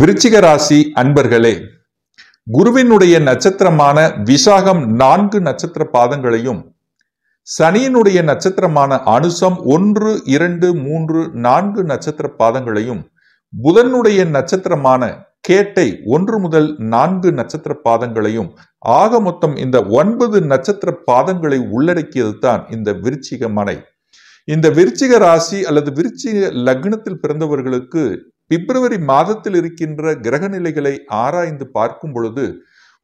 விருச்சிக ராசி அன்பர்களே குருவினுடைய நட்சத்திரமான விசாகம் நான்கு நட்சத்திர பாதங்களையும் சனியினுடைய நட்சத்திரமான அனுசம் ஒன்று இரண்டு மூன்று நான்கு நட்சத்திர பாதங்களையும் புதனுடைய நட்சத்திரமான கேட்டை ஒன்று முதல் நான்கு நட்சத்திர பாதங்களையும் ஆக மொத்தம் இந்த ஒன்பது நட்சத்திர பாதங்களை உள்ளடக்கியது தான் இந்த விருச்சிக மனை இந்த விருச்சிக ராசி அல்லது விருச்சிக லக்னத்தில் பிறந்தவர்களுக்கு பிப்ரவரி மாதத்தில் இருக்கின்ற கிரக நிலைகளை ஆராய்ந்து பார்க்கும் பொழுது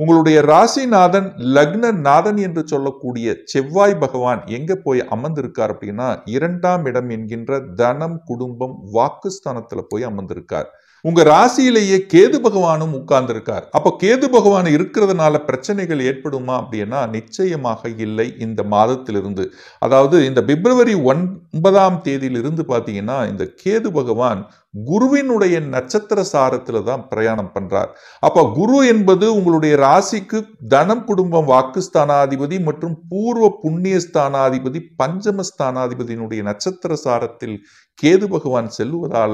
உங்களுடைய ராசிநாதன் லக்ன நாதன் என்று சொல்லக்கூடிய செவ்வாய் பகவான் எங்க போய் அமர்ந்திருக்கார் அப்படின்னா இரண்டாம் இடம் என்கின்ற தனம் குடும்பம் வாக்குஸ்தானத்துல போய் அமர்ந்திருக்கார் உங்க ராசியிலேயே கேது பகவானும் உட்கார்ந்திருக்கார் அப்போ கேது பகவான் இருக்கிறதுனால பிரச்சனைகள் ஏற்படுமா அப்படின்னா நிச்சயமாக இல்லை இந்த மாதத்திலிருந்து அதாவது இந்த பிப்ரவரி ஒன்பதாம் தேதியிலிருந்து பார்த்தீங்கன்னா இந்த கேது பகவான் குருவினுடைய நட்சத்திர சாரத்தில் தான் பிரயாணம் பண்ணுறார் அப்போ குரு என்பது உங்களுடைய ராசிக்கு தனம் குடும்பம் வாக்குஸ்தானாதிபதி மற்றும் பூர்வ புண்ணிய ஸ்தானாதிபதி நட்சத்திர சாரத்தில் கேது பகவான் செல்வதால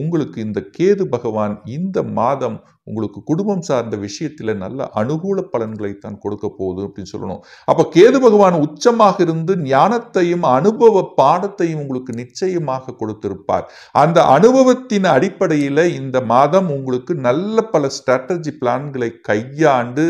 உங்களுக்கு இந்த கேது பகவான் இந்த மாதம் உங்களுக்கு குடும்பம் சார்ந்த விஷயத்தில் நல்ல அனுகூல பலன்களை தான் கொடுக்க போகுது அப்படின்னு சொல்லணும் அப்போ கேது பகவான் உச்சமாக இருந்து ஞானத்தையும் அனுபவ பாடத்தையும் உங்களுக்கு நிச்சயமாக கொடுத்திருப்பார் அந்த அனுபவத்தின் அடிப்படையில் இந்த மாதம் உங்களுக்கு நல்ல பல ஸ்ட்ராட்டஜி பிளான்களை கையாண்டு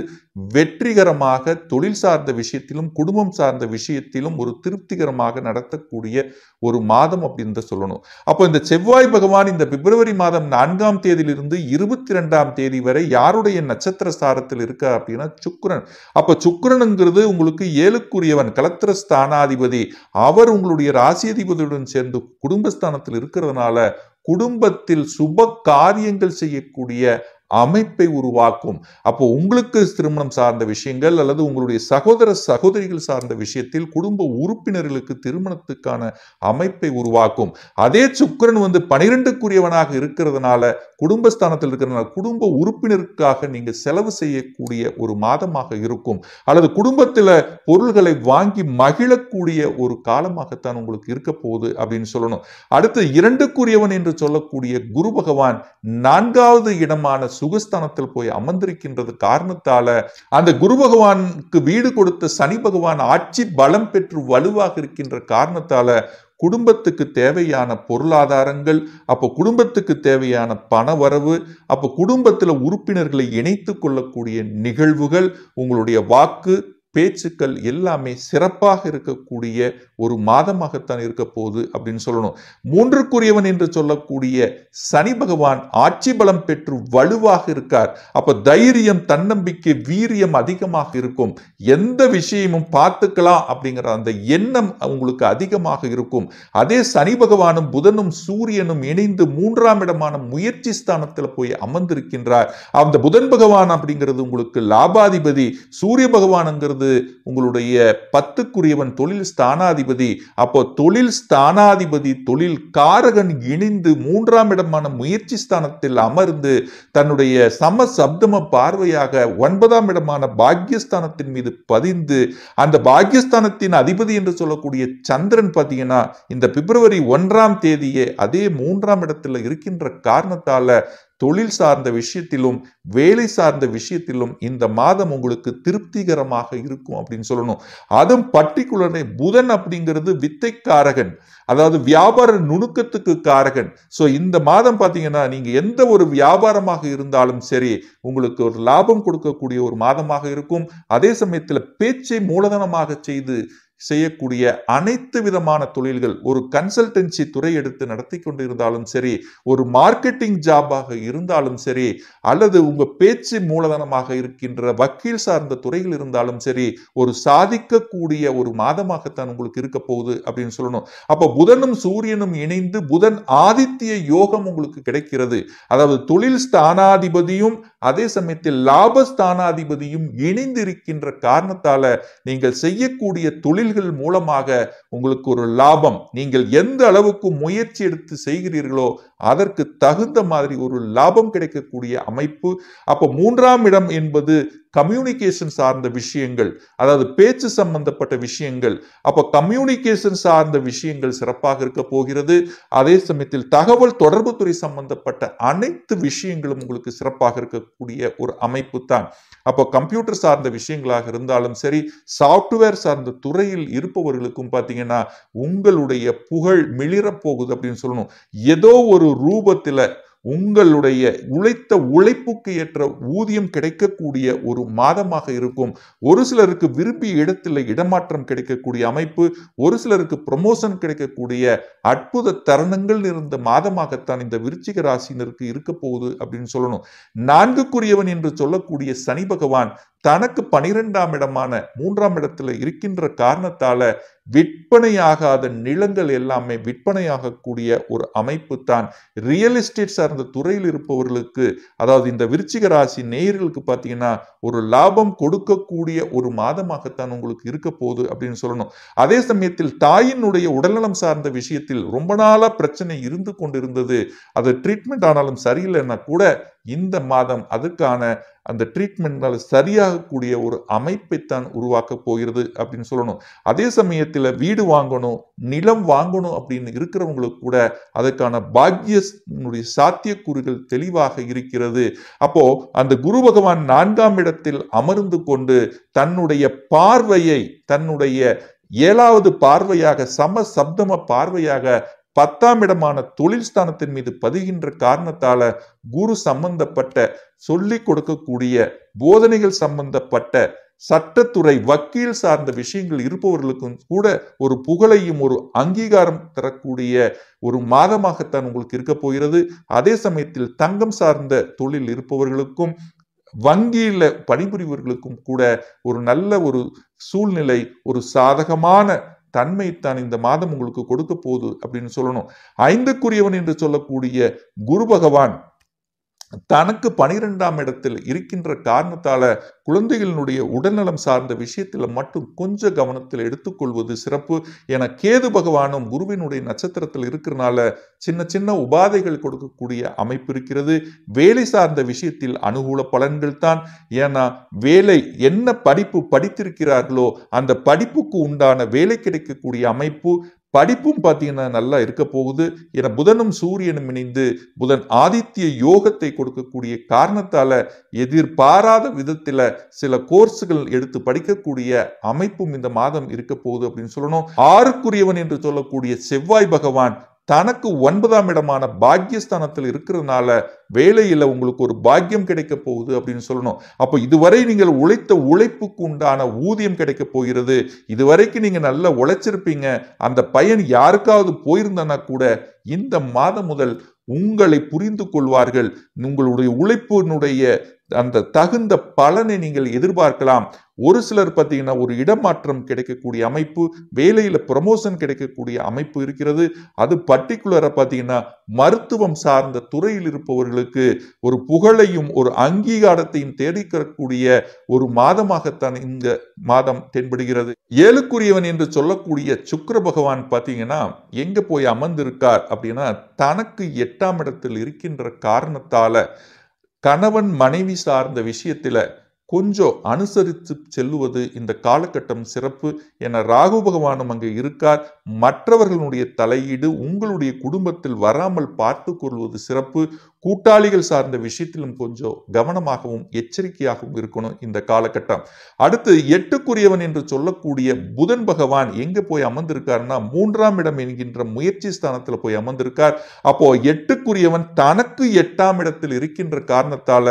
வெற்றிகரமாக தொழில் சார்ந்த விஷயத்திலும் குடும்பம் சார்ந்த விஷயத்திலும் ஒரு திருப்திகரமாக நடத்தக்கூடிய ஒரு மாதம் அப்படின்னு சொல்லணும் அப்போ இந்த செவ்வாய் பகவான் இந்த பிப்ரவரி மாதம் நான்காம் தேதியிலிருந்து இருபத்தி ரெண்டாம் தேதி வரை யாருடைய நட்சத்திர ஸ்தானத்தில் இருக்கார் அப்படின்னா சுக்கரன் அப்போ சுக்கரனுங்கிறது உங்களுக்கு ஏழுக்குரியவன் கலத்திர ஸ்தானாதிபதி அவர் உங்களுடைய ராசி அதிபதியுடன் சேர்ந்து குடும்பஸ்தானத்தில் இருக்கிறதுனால குடும்பத்தில் சுப காரியங்கள் செய்யக்கூடிய அமைப்பை உருவாக்கும் அப்போ உங்களுக்கு திருமணம் சார்ந்த விஷயங்கள் அல்லது உங்களுடைய சகோதர சகோதரிகள் சார்ந்த விஷயத்தில் குடும்ப உறுப்பினர்களுக்கு திருமணத்துக்கான அமைப்பை உருவாக்கும் அதே சுக்கரன் வந்து பனிரெண்டுக்குரியவனாக இருக்கிறதுனால குடும்பஸ்தானத்தில் இருக்கிறதுனால குடும்ப உறுப்பினருக்காக நீங்க செலவு செய்யக்கூடிய ஒரு மாதமாக இருக்கும் அல்லது குடும்பத்தில் பொருள்களை வாங்கி மகிழக்கூடிய ஒரு காலமாகத்தான் உங்களுக்கு இருக்க போகுது அப்படின்னு சொல்லணும் அடுத்து இரண்டுக்குரியவன் என்று சொல்லக்கூடிய குரு பகவான் நான்காவது இடமான சுகஸ்தானத்தில் போய் அமர்ந்திருக்கின்றது காரணத்தால அந்த குரு பகவானுக்கு வீடு கொடுத்த சனி பகவான் ஆட்சி பலம் பெற்று வலுவாக இருக்கின்ற காரணத்தால குடும்பத்துக்கு தேவையான பொருளாதாரங்கள் அப்போ குடும்பத்துக்கு தேவையான பண வரவு அப்போ குடும்பத்தில் உறுப்பினர்களை இணைத்து கொள்ளக்கூடிய நிகழ்வுகள் உங்களுடைய வாக்கு பேச்சுக்கள் எல்லாமே சிறப்பாக இருக்கக்கூடிய ஒரு மாதமாகத்தான் இருக்க போகுது அப்படின்னு சொல்லணும் மூன்றுக்குரியவன் என்று சொல்லக்கூடிய சனி பகவான் ஆட்சி பலம் பெற்று வலுவாக இருக்கார் அப்ப தைரியம் தன்னம்பிக்கை வீரியம் அதிகமாக இருக்கும் எந்த விஷயமும் பார்த்துக்கலாம் அப்படிங்கிற அந்த எண்ணம் உங்களுக்கு அதிகமாக இருக்கும் அதே சனி பகவானும் புதனும் சூரியனும் இணைந்து மூன்றாம் இடமான முயற்சி ஸ்தானத்தில் போய் அமர்ந்திருக்கின்றார் அந்த புதன் பகவான் அப்படிங்கிறது உங்களுக்கு லாபாதிபதி சூரிய பகவானுங்கிறது அல்லது உங்களுடைய பத்துக்குரியவன் தொழில் ஸ்தானாதிபதி அப்போ தொழில் ஸ்தானாதிபதி தொழில் காரகன் இணைந்து மூன்றாம் இடமான முயற்சி ஸ்தானத்தில் அமர்ந்து தன்னுடைய சம சப்தம பார்வையாக ஒன்பதாம் இடமான பாக்யஸ்தானத்தின் மீது பதிந்து அந்த பாக்யஸ்தானத்தின் அதிபதி என்று சொல்லக்கூடிய சந்திரன் பார்த்தீங்கன்னா இந்த பிப்ரவரி ஒன்றாம் தேதியே அதே மூன்றாம் இடத்துல இருக்கின்ற காரணத்தால தொழில் சார்ந்த விஷயத்திலும் வேலை சார்ந்த விஷயத்திலும் இந்த மாதம் உங்களுக்கு திருப்திகரமாக இருக்கும் அப்படின்னு சொல்லணும் அதுவும் பர்டிகுலரே புதன் அப்படிங்கிறது வித்தைக்காரகன் அதாவது வியாபார நுணுக்கத்துக்கு காரகன் ஸோ இந்த மாதம் பார்த்தீங்கன்னா நீங்கள் எந்த ஒரு வியாபாரமாக இருந்தாலும் சரி உங்களுக்கு ஒரு லாபம் கொடுக்கக்கூடிய ஒரு மாதமாக இருக்கும் அதே சமயத்தில் பேச்சை மூலதனமாக செய்து செய்யக்கூடிய அனைத்து விதமான தொழில்கள் ஒரு கன்சல்டன்சி துறை எடுத்து நடத்தி கொண்டு இருந்தாலும் சரி ஒரு மார்க்கெட்டிங் ஜாபாக இருந்தாலும் சரி அல்லது உங்கள் பேச்சு மூலதனமாக இருக்கின்ற வக்கீல் சார்ந்த துறைகள் இருந்தாலும் சரி ஒரு சாதிக்கக்கூடிய ஒரு மாதமாகத்தான் உங்களுக்கு இருக்க போகுது அப்படின்னு சொல்லணும் அப்போ புதனும் சூரியனும் இணைந்து புதன் ஆதித்ய யோகம் உங்களுக்கு கிடைக்கிறது அதாவது தொழில் ஸ்தானாதிபதியும் அதே சமயத்தில் லாபஸ்தானாதிபதியும் இணைந்திருக்கின்ற காரணத்தால நீங்கள் செய்யக்கூடிய தொழில் தொழில்கள் மூலமாக உங்களுக்கு ஒரு லாபம் நீங்கள் எந்த அளவுக்கு முயற்சி எடுத்து செய்கிறீர்களோ அதற்கு தகுந்த மாதிரி ஒரு லாபம் கிடைக்கக்கூடிய அமைப்பு அப்போ மூன்றாம் இடம் என்பது கம்யூனிகேஷன் சார்ந்த விஷயங்கள் அதாவது பேச்சு சம்பந்தப்பட்ட விஷயங்கள் அப்போ கம்யூனிகேஷன் சார்ந்த விஷயங்கள் சிறப்பாக இருக்க போகிறது அதே சமயத்தில் தகவல் தொடர்பு துறை சம்பந்தப்பட்ட அனைத்து விஷயங்களும் உங்களுக்கு சிறப்பாக இருக்கக்கூடிய ஒரு அமைப்பு தான் அப்போ கம்ப்யூட்டர் சார்ந்த விஷயங்களாக இருந்தாலும் சரி சாஃப்ட்வேர் சார்ந்த துறையில் இருப்பவர்களுக்கும் பார்த்தீங்கன்னா உங்களுடைய புகழ் மிளிரப்போகுது அப்படின்னு சொல்லணும் ஏதோ ஒரு ரூபத்தில் உங்களுடைய உழைத்த உழைப்புக்கு ஏற்ற ஊதியம் கிடைக்கக்கூடிய ஒரு மாதமாக இருக்கும் ஒரு சிலருக்கு விரும்பிய இடத்தில் இடமாற்றம் கிடைக்கக்கூடிய அமைப்பு ஒரு சிலருக்கு ப்ரமோஷன் கிடைக்கக்கூடிய அற்புத தருணங்கள் இருந்த மாதமாகத்தான் இந்த விருச்சிக ராசினருக்கு இருக்க போகுது அப்படின்னு சொல்லணும் நான்குக்குரியவன் என்று சொல்லக்கூடிய சனி பகவான் தனக்கு பனிரெண்டாம் இடமான மூன்றாம் இடத்துல இருக்கின்ற காரணத்தால விற்பனையாகாத நிலங்கள் எல்லாமே விற்பனையாகக்கூடிய ஒரு அமைப்பு தான் ரியல் எஸ்டேட் சார்ந்த துறையில் இருப்பவர்களுக்கு அதாவது இந்த விருச்சிக ராசி நேயர்களுக்கு பார்த்தீங்கன்னா ஒரு லாபம் கொடுக்கக்கூடிய ஒரு மாதமாகத்தான் உங்களுக்கு இருக்க போகுது அப்படின்னு சொல்லணும் அதே சமயத்தில் தாயினுடைய உடல்நலம் சார்ந்த விஷயத்தில் ரொம்ப நாளாக பிரச்சனை இருந்து கொண்டிருந்தது அது ட்ரீட்மெண்ட் ஆனாலும் சரியில்லைன்னா கூட இந்த மாதம் அதுக்கான அந்த ட்ரீட்மெண்ட்னால் சரியாகக்கூடிய ஒரு அமைப்பைத்தான் உருவாக்க போகிறது அப்படின்னு சொல்லணும் அதே சமயத்தில் வீடு வாங்கணும் நிலம் வாங்கணும் அப்படின்னு இருக்கிறவங்களுக்கு கூட அதற்கான பாக்கியனுடைய சாத்தியக்கூறுகள் தெளிவாக இருக்கிறது அப்போ அந்த குரு பகவான் நான்காம் இடத்தில் அமர்ந்து கொண்டு தன்னுடைய பார்வையை தன்னுடைய ஏழாவது பார்வையாக சம சப்தம பார்வையாக பத்தாம் இடமான தொழில் ஸ்தானத்தின் மீது பதிகின்ற காரணத்தால குரு சம்பந்தப்பட்ட சொல்லிக் கொடுக்கக்கூடிய போதனைகள் சம்பந்தப்பட்ட சட்டத்துறை வக்கீல் சார்ந்த விஷயங்கள் இருப்பவர்களுக்கும் கூட ஒரு புகழையும் ஒரு அங்கீகாரம் தரக்கூடிய ஒரு மாதமாகத்தான் உங்களுக்கு இருக்க போகிறது அதே சமயத்தில் தங்கம் சார்ந்த தொழில் இருப்பவர்களுக்கும் வங்கியில பணிபுரிவர்களுக்கும் கூட ஒரு நல்ல ஒரு சூழ்நிலை ஒரு சாதகமான தன்மை தான் இந்த மாதம் உங்களுக்கு கொடுக்க போகுது அப்படின்னு சொல்லணும் ஐந்துக்குரியவன் என்று சொல்லக்கூடிய குரு பகவான் தனக்கு பனிரெண்டாம் இடத்தில் இருக்கின்ற காரணத்தால குழந்தைகளினுடைய உடல்நலம் சார்ந்த விஷயத்தில் மட்டும் கொஞ்சம் கவனத்தில் எடுத்துக்கொள்வது சிறப்பு என கேது பகவானும் குருவினுடைய நட்சத்திரத்தில் இருக்கிறனால சின்ன சின்ன உபாதைகள் கொடுக்கக்கூடிய அமைப்பு இருக்கிறது வேலை சார்ந்த விஷயத்தில் அனுகூல பலன்கள் தான் ஏன்னா வேலை என்ன படிப்பு படித்திருக்கிறார்களோ அந்த படிப்புக்கு உண்டான வேலை கிடைக்கக்கூடிய அமைப்பு படிப்பும் பார்த்தீங்கன்னா நல்லா இருக்க போகுது என புதனும் சூரியனும் இணைந்து புதன் ஆதித்ய யோகத்தை கொடுக்கக்கூடிய காரணத்தால எதிர்பாராத விதத்தில் சில கோர்ஸுகள் எடுத்து படிக்கக்கூடிய அமைப்பும் இந்த மாதம் இருக்க போகுது அப்படின்னு சொல்லணும் ஆறுக்குரியவன் என்று சொல்லக்கூடிய செவ்வாய் பகவான் தனக்கு ஒன்பதாம் இடமான பாக்யஸ்தானத்தில் இருக்கிறதுனால வேலையில் உங்களுக்கு ஒரு பாக்கியம் கிடைக்க போகுது அப்படின்னு சொல்லணும் அப்போ இதுவரை நீங்கள் உழைத்த உழைப்புக்கு உண்டான ஊதியம் கிடைக்க போகிறது இதுவரைக்கும் நீங்கள் நல்லா உழைச்சிருப்பீங்க அந்த பயன் யாருக்காவது போயிருந்தனா கூட இந்த மாதம் முதல் உங்களை புரிந்து கொள்வார்கள் உங்களுடைய உழைப்பினுடைய அந்த தகுந்த பலனை நீங்கள் எதிர்பார்க்கலாம் ஒரு சிலர் பார்த்தீங்கன்னா ஒரு இடமாற்றம் கிடைக்கக்கூடிய அமைப்பு வேலையில் ப்ரமோஷன் கிடைக்கக்கூடிய அமைப்பு இருக்கிறது அது பர்டிகுலராக பார்த்தீங்கன்னா மருத்துவம் சார்ந்த துறையில் இருப்பவர்களுக்கு ஒரு புகழையும் ஒரு அங்கீகாரத்தையும் தேடிக்கக்கூடிய ஒரு மாதமாகத்தான் இந்த மாதம் தென்படுகிறது ஏழுக்குரியவன் என்று சொல்லக்கூடிய சுக்கர பகவான் பார்த்தீங்கன்னா எங்கே போய் அமர்ந்திருக்கார் அப்படின்னா தனக்கு எட்டாம் இடத்தில் இருக்கின்ற காரணத்தால் கணவன் மனைவி சார்ந்த விஷயத்தில் கொஞ்சம் அனுசரித்து செல்லுவது இந்த காலகட்டம் சிறப்பு என ராகு பகவானும் அங்கே இருக்கார் மற்றவர்களுடைய தலையீடு உங்களுடைய குடும்பத்தில் வராமல் பார்த்து கொள்வது சிறப்பு கூட்டாளிகள் சார்ந்த விஷயத்திலும் கொஞ்சம் கவனமாகவும் எச்சரிக்கையாகவும் இருக்கணும் இந்த காலகட்டம் அடுத்து எட்டுக்குரியவன் என்று சொல்லக்கூடிய புதன் பகவான் எங்க போய் அமர்ந்திருக்காருன்னா மூன்றாம் இடம் என்கின்ற முயற்சி ஸ்தானத்தில் போய் அமர்ந்திருக்கார் அப்போ எட்டுக்குரியவன் தனக்கு எட்டாம் இடத்தில் இருக்கின்ற காரணத்தால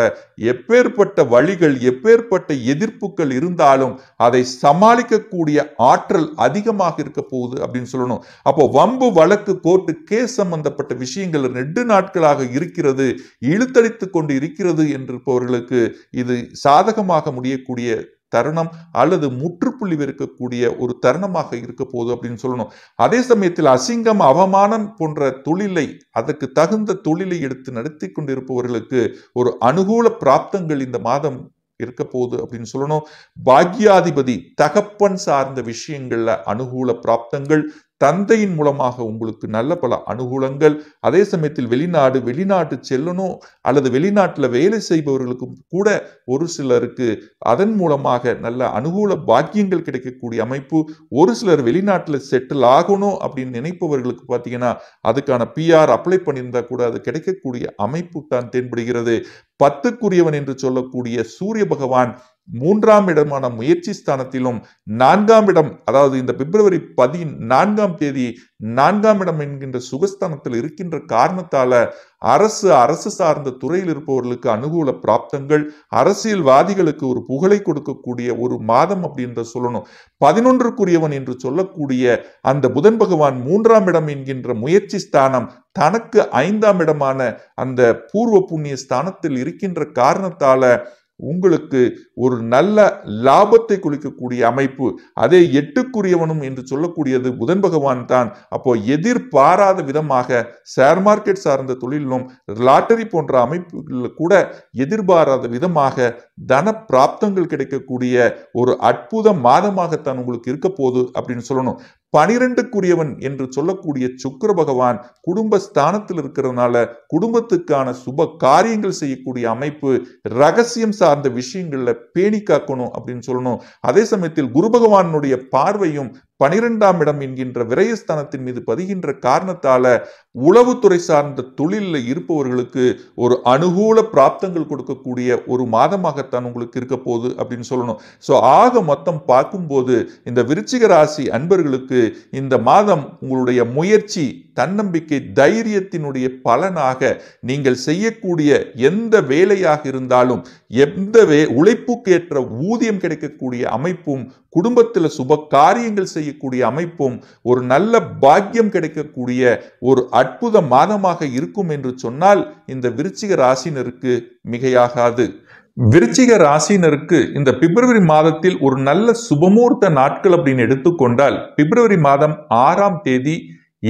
எப்பேற்பட்ட வழிகள் எப்பேற்பட்ட எதிர்ப்புகள் இருந்தாலும் அதை சமாளிக்கக்கூடிய ஆற்றல் அதிகமாக இருக்க போகுது அப்படின்னு சொல்லணும் அப்போ வம்பு வழக்கு கோர்ட்டு கேஸ் சம்பந்தப்பட்ட விஷயங்கள் ரெண்டு நாட்களாக இருக்கிறது இருக்கிறது இழுத்தடித்து கொண்டு இருக்கிறது என்றிருப்பவர்களுக்கு இது சாதகமாக முடியக்கூடிய தருணம் அல்லது முற்றுப்புள்ளி இருக்கக்கூடிய ஒரு தருணமாக இருக்க போது அப்படின்னு சொல்லணும் அதே சமயத்தில் அசிங்கம் அவமானம் போன்ற தொழிலை அதற்கு தகுந்த தொழிலை எடுத்து நடத்தி கொண்டிருப்பவர்களுக்கு ஒரு அனுகூல பிராப்தங்கள் இந்த மாதம் இருக்க போகுது அப்படின்னு சொல்லணும் பாக்யாதிபதி தகப்பன் சார்ந்த விஷயங்கள்ல அனுகூல பிராப்தங்கள் தந்தையின் மூலமாக உங்களுக்கு நல்ல பல அனுகூலங்கள் அதே சமயத்தில் வெளிநாடு வெளிநாட்டு செல்லணும் அல்லது வெளிநாட்டில் வேலை செய்பவர்களுக்கும் கூட ஒரு சிலருக்கு அதன் மூலமாக நல்ல அனுகூல பாக்கியங்கள் கிடைக்கக்கூடிய அமைப்பு ஒரு சிலர் வெளிநாட்டில் செட்டில் ஆகணும் அப்படின்னு நினைப்பவர்களுக்கு பார்த்தீங்கன்னா அதுக்கான பிஆர் அப்ளை பண்ணியிருந்தா கூட அது கிடைக்கக்கூடிய அமைப்பு தான் தென்படுகிறது பத்துக்குரியவன் என்று சொல்லக்கூடிய சூரிய பகவான் மூன்றாம் இடமான முயற்சி ஸ்தானத்திலும் நான்காம் இடம் அதாவது இந்த பிப்ரவரி பதி நான்காம் தேதி நான்காம் இடம் என்கின்ற சுகஸ்தானத்தில் இருக்கின்ற காரணத்தால அரசு அரசு சார்ந்த துறையில் இருப்பவர்களுக்கு அனுகூல பிராப்தங்கள் அரசியல்வாதிகளுக்கு ஒரு புகழை கொடுக்கக்கூடிய ஒரு மாதம் அப்படின்ற சொல்லணும் பதினொன்றுக்குரியவன் என்று சொல்லக்கூடிய அந்த புதன் பகவான் மூன்றாம் இடம் என்கின்ற முயற்சி ஸ்தானம் தனக்கு ஐந்தாம் இடமான அந்த பூர்வ புண்ணிய ஸ்தானத்தில் இருக்கின்ற காரணத்தால உங்களுக்கு ஒரு நல்ல லாபத்தை குளிக்கக்கூடிய அமைப்பு அதே எட்டுக்குரியவனும் என்று சொல்லக்கூடியது புதன் பகவான் தான் அப்போ எதிர்பாராத விதமாக ஷேர் மார்க்கெட் சார்ந்த தொழிலும் லாட்டரி போன்ற அமைப்புகளில் கூட எதிர்பாராத விதமாக தன பிராப்தங்கள் கிடைக்கக்கூடிய ஒரு அற்புத மாதமாகத்தான் உங்களுக்கு இருக்க போகுது அப்படின்னு சொல்லணும் பனிரெண்டுக்குரியவன் என்று சொல்லக்கூடிய சுக்கர பகவான் குடும்ப ஸ்தானத்தில் இருக்கிறதுனால குடும்பத்துக்கான சுப காரியங்கள் செய்யக்கூடிய அமைப்பு ரகசியம் சார்ந்த விஷயங்கள்ல பேணி காக்கணும் அப்படின்னு சொல்லணும் அதே சமயத்தில் குரு பகவானுடைய பார்வையும் பனிரெண்டாம் இடம் என்கின்ற விரயஸ்தானத்தின் மீது பதிகின்ற காரணத்தால உளவுத்துறை சார்ந்த தொழிலில் இருப்பவர்களுக்கு ஒரு அனுகூல பிராப்தங்கள் கொடுக்கக்கூடிய ஒரு மாதமாகத்தான் உங்களுக்கு இருக்க போகுது அப்படின்னு சொல்லணும் ஸோ ஆக மொத்தம் பார்க்கும்போது இந்த விருச்சிக ராசி அன்பர்களுக்கு இந்த மாதம் உங்களுடைய முயற்சி தன்னம்பிக்கை தைரியத்தினுடைய பலனாக நீங்கள் செய்யக்கூடிய எந்த வேலையாக இருந்தாலும் எந்த வே உழைப்புக்கேற்ற ஊதியம் கிடைக்கக்கூடிய அமைப்பும் குடும்பத்தில் சுப காரியங்கள் செய்யக்கூடிய அமைப்பும் ஒரு நல்ல பாக்கியம் கிடைக்கக்கூடிய ஒரு அற்புத மாதமாக இருக்கும் என்று சொன்னால் இந்த விருச்சிக ராசினருக்கு மிகையாகாது விருச்சிக ராசினருக்கு இந்த பிப்ரவரி மாதத்தில் ஒரு நல்ல சுபமூர்த்த நாட்கள் அப்படின்னு எடுத்துக்கொண்டால் பிப்ரவரி மாதம் ஆறாம் தேதி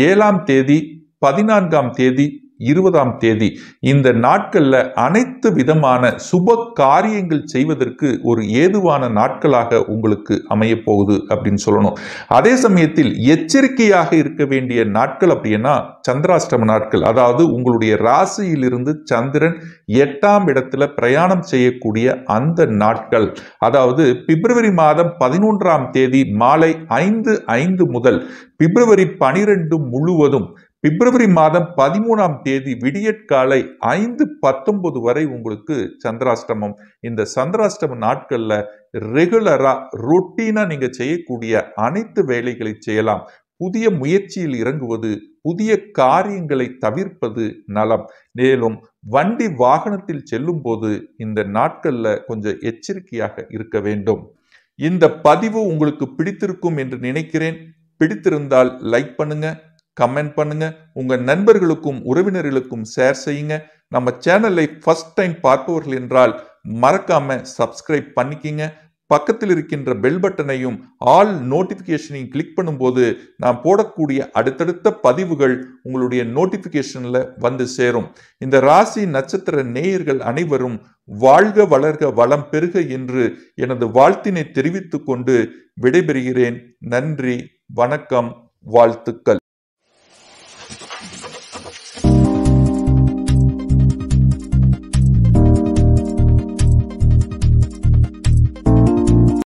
ஏழாம் தேதி பதினான்காம் தேதி இருபதாம் தேதி இந்த நாட்களில் அனைத்து விதமான சுப காரியங்கள் செய்வதற்கு ஒரு ஏதுவான நாட்களாக உங்களுக்கு அமையப்போகுது அப்படின்னு சொல்லணும் அதே சமயத்தில் எச்சரிக்கையாக இருக்க வேண்டிய நாட்கள் அப்படின்னா சந்திராஷ்டம நாட்கள் அதாவது உங்களுடைய ராசியிலிருந்து சந்திரன் எட்டாம் இடத்துல பிரயாணம் செய்யக்கூடிய அந்த நாட்கள் அதாவது பிப்ரவரி மாதம் பதினொன்றாம் தேதி மாலை ஐந்து ஐந்து முதல் பிப்ரவரி பனிரெண்டு முழுவதும் பிப்ரவரி மாதம் பதிமூணாம் தேதி விடியற்காலை ஐந்து பத்தொன்பது வரை உங்களுக்கு சந்திராஷ்டமம் இந்த சந்திராஷ்டம நாட்களில் ரெகுலராக ரொட்டீனாக நீங்கள் செய்யக்கூடிய அனைத்து வேலைகளை செய்யலாம் புதிய முயற்சியில் இறங்குவது புதிய காரியங்களை தவிர்ப்பது நலம் மேலும் வண்டி வாகனத்தில் செல்லும் போது இந்த நாட்களில் கொஞ்சம் எச்சரிக்கையாக இருக்க வேண்டும் இந்த பதிவு உங்களுக்கு பிடித்திருக்கும் என்று நினைக்கிறேன் பிடித்திருந்தால் லைக் பண்ணுங்க கமெண்ட் பண்ணுங்க உங்க நண்பர்களுக்கும் உறவினர்களுக்கும் ஷேர் செய்யுங்க நம்ம சேனலை ஃபர்ஸ்ட் டைம் பார்ப்பவர்கள் என்றால் மறக்காம சப்ஸ்கிரைப் பண்ணிக்கிங்க பக்கத்தில் இருக்கின்ற பெல் பட்டனையும் ஆல் நோட்டிஃபிகேஷனையும் கிளிக் பண்ணும்போது நான் போடக்கூடிய அடுத்தடுத்த பதிவுகள் உங்களுடைய நோட்டிஃபிகேஷனில் வந்து சேரும் இந்த ராசி நட்சத்திர நேயர்கள் அனைவரும் வாழ்க வளர்க வளம் பெருக என்று எனது வாழ்த்தினை தெரிவித்துக்கொண்டு விடைபெறுகிறேன் நன்றி வணக்கம் வாழ்த்துக்கள்